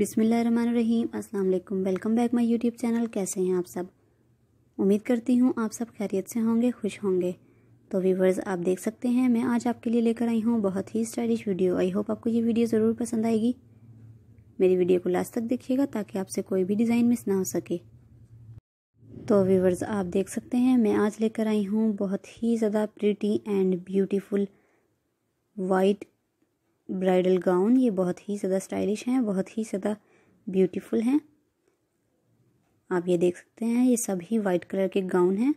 बिसमीम अस्सलाम वालेकुम welcome back my YouTube channel कैसे हैं आप सब उम्मीद करती हूँ आप सब खैरियत से होंगे खुश होंगे तो व्यूवर्स आप देख सकते हैं मैं आज आपके लिए लेकर आई हूँ बहुत ही स्टाइलिश वीडियो आई होप आपको ये वीडियो ज़रूर पसंद आएगी मेरी वीडियो को लास्ट तक देखिएगा ताकि आपसे कोई भी डिज़ाइन मिस ना हो सके तो व्यूवर्स आप देख सकते हैं मैं आज लेकर आई हूँ बहुत ही ज़्यादा pretty and beautiful white bridal gown ये बहुत ही ज़्यादा स्टाइलिश हैं बहुत ही ज़्यादा ब्यूटीफुल हैं आप ये देख सकते हैं ये सभी वाइट कलर के गाउन हैं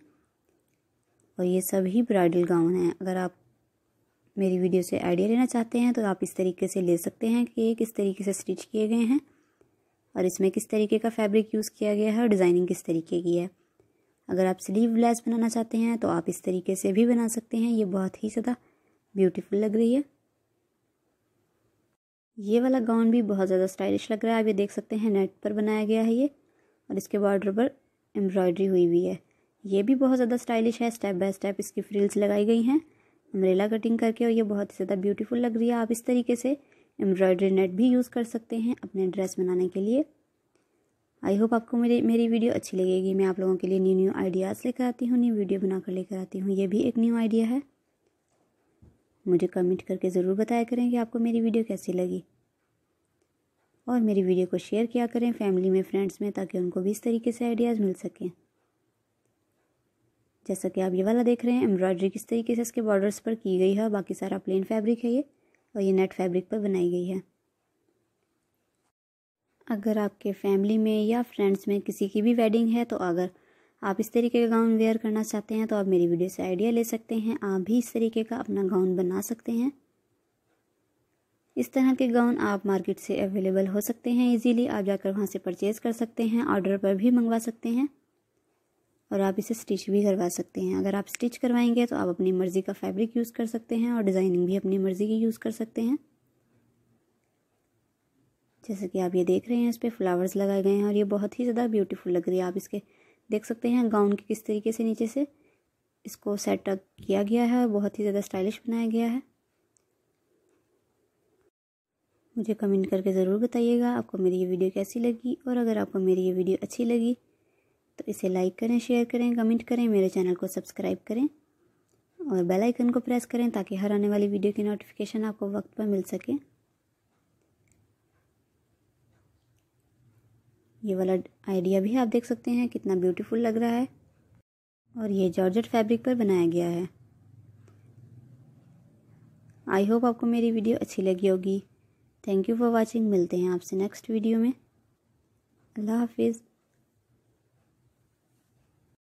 और ये सभी ब्राइडल गाउन हैं अगर आप मेरी वीडियो से आइडिया लेना चाहते हैं तो आप इस तरीके से ले सकते हैं कि ये किस तरीके से स्टिच किए गए हैं और इसमें किस तरीके का फैब्रिक यूज़ किया गया है और डिज़ाइनिंग किस तरीके की है अगर आप स्लीव लेस बनाना चाहते हैं तो आप इस तरीके से भी बना सकते हैं ये बहुत ही ज़्यादा ब्यूटीफुल लग रही है ये वाला गाउन भी बहुत ज़्यादा स्टाइलिश लग रहा है आप ये देख सकते हैं नेट पर बनाया गया है ये और इसके बॉर्डर पर एम्ब्रॉयडरी हुई हुई है ये भी बहुत ज़्यादा स्टाइलिश है स्टेप बाय स्टेप इसकी फ्रिल्स लगाई गई हैं अम्ब्रेला कटिंग करके और ये बहुत ही ज़्यादा ब्यूटीफुल लग रही है आप इस तरीके से एम्ब्रॉयडरी नेट भी यूज़ कर सकते हैं अपने ड्रेस बनाने के लिए आई होप आपको मेरी मेरी वीडियो अच्छी लगेगी मैं आप लोगों के लिए न्यू न्यू आइडियाज़ लेकर आती हूँ न्यू वीडियो बनाकर लेकर आती हूँ ये भी एक न्यू आइडिया है मुझे कमेंट करके ज़रूर बताया करें कि आपको मेरी वीडियो कैसी लगी और मेरी वीडियो को शेयर किया करें फैमिली में फ्रेंड्स में ताकि उनको भी इस तरीके से आइडियाज़ मिल सकें जैसा कि आप ये वाला देख रहे हैं एम्ब्रॉयडरी किस तरीके से इसके बॉर्डर्स पर की गई है बाकी सारा प्लेन फैब्रिक है ये और ये नेट फैब्रिक पर बनाई गई है अगर आपके फैमिली में या फ्रेंड्स में किसी की भी वेडिंग है तो अगर आप इस तरीके का गाउन वेयर करना चाहते हैं तो आप मेरी वीडियो से आइडिया ले सकते हैं आप भी इस तरीके का अपना गाउन बना सकते हैं इस तरह के गाउन आप मार्केट से अवेलेबल हो सकते हैं इजीली आप जाकर वहां से परचेज़ कर सकते हैं ऑर्डर पर भी मंगवा सकते हैं और आप इसे स्टिच भी करवा सकते हैं अगर आप स्टिच करवाएंगे तो आप अपनी मर्ज़ी का फैब्रिक यूज़ कर सकते हैं और डिज़ाइनिंग भी अपनी मर्ज़ी की यूज़ कर सकते हैं जैसे कि आप ये देख रहे हैं इस पर फ्लावर्स लगाए गए हैं और ये बहुत ही ज़्यादा ब्यूटीफुल लग रही है आप इसके देख सकते हैं गाउन के किस तरीके से नीचे से इसको सेटअप किया गया है बहुत ही ज़्यादा स्टाइलिश बनाया गया है मुझे कमेंट करके ज़रूर बताइएगा आपको मेरी ये वीडियो कैसी लगी और अगर आपको मेरी ये वीडियो अच्छी लगी तो इसे लाइक करें शेयर करें कमेंट करें मेरे चैनल को सब्सक्राइब करें और बेल आइकन को प्रेस करें ताकि हर आने वाली वीडियो की नोटिफिकेशन आपको वक्त पर मिल सके ये वाला आइडिया भी आप देख सकते हैं कितना ब्यूटीफुल लग रहा है और ये जॉर्जेट फैब्रिक पर बनाया गया है आई होप आपको मेरी वीडियो अच्छी लगी होगी थैंक यू फॉर वॉचिंग मिलते हैं आपसे नेक्स्ट वीडियो में अल्लाह हाफिज़